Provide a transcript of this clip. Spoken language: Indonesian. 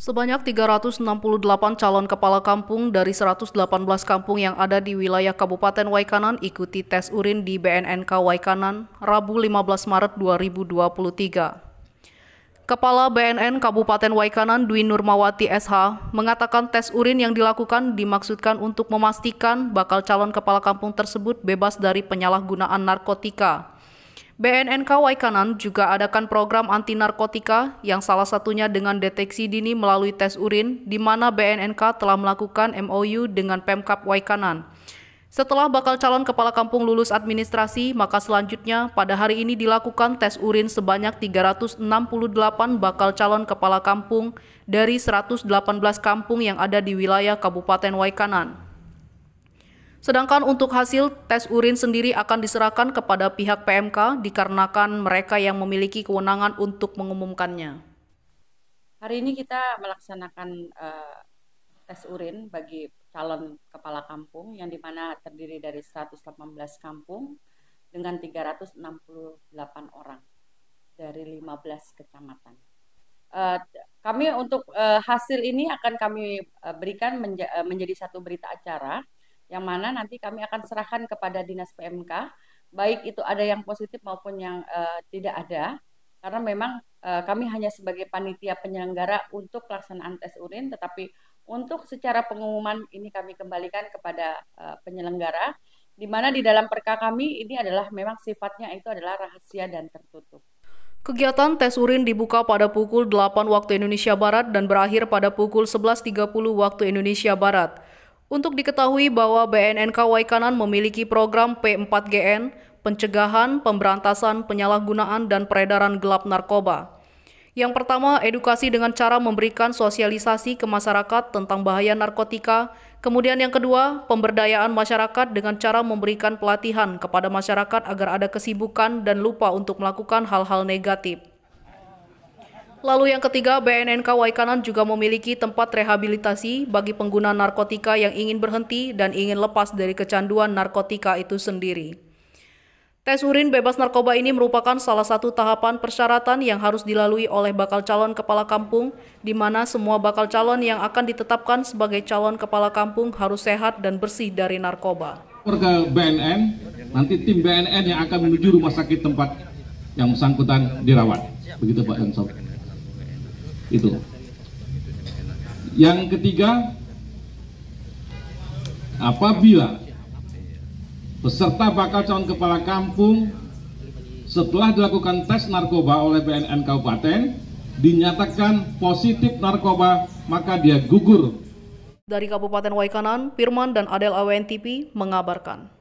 Sebanyak 368 calon kepala kampung dari 118 kampung yang ada di wilayah Kabupaten Waikanan ikuti tes urin di BNNK Waikanan Rabu 15 Maret 2023. Kepala BNN Kabupaten Waikanan Dwi Nurmawati SH mengatakan tes urin yang dilakukan dimaksudkan untuk memastikan bakal calon kepala kampung tersebut bebas dari penyalahgunaan narkotika. BNNK Waikanan juga adakan program anti narkotika yang salah satunya dengan deteksi dini melalui tes urin di mana BNNK telah melakukan MOU dengan Pemkap Waikanan. Setelah bakal calon kepala kampung lulus administrasi, maka selanjutnya pada hari ini dilakukan tes urin sebanyak 368 bakal calon kepala kampung dari 118 kampung yang ada di wilayah Kabupaten Waikanan. Sedangkan untuk hasil tes urin sendiri akan diserahkan kepada pihak PMK dikarenakan mereka yang memiliki kewenangan untuk mengumumkannya. Hari ini kita melaksanakan uh, tes urin bagi calon kepala kampung yang dimana terdiri dari 118 kampung dengan 368 orang dari 15 kecamatan. Eh, kami untuk eh, hasil ini akan kami eh, berikan menjadi satu berita acara yang mana nanti kami akan serahkan kepada dinas PMK baik itu ada yang positif maupun yang tidak ada karena memang kami hanya sebagai panitia penyelenggara untuk pelaksanaan tes urin tetapi untuk secara pengumuman ini kami kembalikan kepada uh, penyelenggara di mana di dalam perka kami ini adalah memang sifatnya itu adalah rahasia dan tertutup. Kegiatan tes urin dibuka pada pukul 8 waktu Indonesia Barat dan berakhir pada pukul 11.30 waktu Indonesia Barat. Untuk diketahui bahwa BNNK Kanan memiliki program P4GN, pencegahan, pemberantasan, penyalahgunaan, dan peredaran gelap narkoba. Yang pertama, edukasi dengan cara memberikan sosialisasi ke masyarakat tentang bahaya narkotika. Kemudian yang kedua, pemberdayaan masyarakat dengan cara memberikan pelatihan kepada masyarakat agar ada kesibukan dan lupa untuk melakukan hal-hal negatif. Lalu yang ketiga, BNNK Waikanan juga memiliki tempat rehabilitasi bagi pengguna narkotika yang ingin berhenti dan ingin lepas dari kecanduan narkotika itu sendiri. Tes urin bebas narkoba ini merupakan salah satu tahapan persyaratan yang harus dilalui oleh bakal calon kepala kampung, di mana semua bakal calon yang akan ditetapkan sebagai calon kepala kampung harus sehat dan bersih dari narkoba. Ke BNN, nanti tim BNN yang akan menuju rumah sakit tempat yang bersangkutan dirawat. Begitu Pak Ensop. Itu. Yang ketiga, apabila Peserta bakal calon kepala kampung setelah dilakukan tes narkoba oleh BNN Kabupaten dinyatakan positif narkoba maka dia gugur. Dari Kabupaten Waikanan, Firman dan Adel AWN mengabarkan.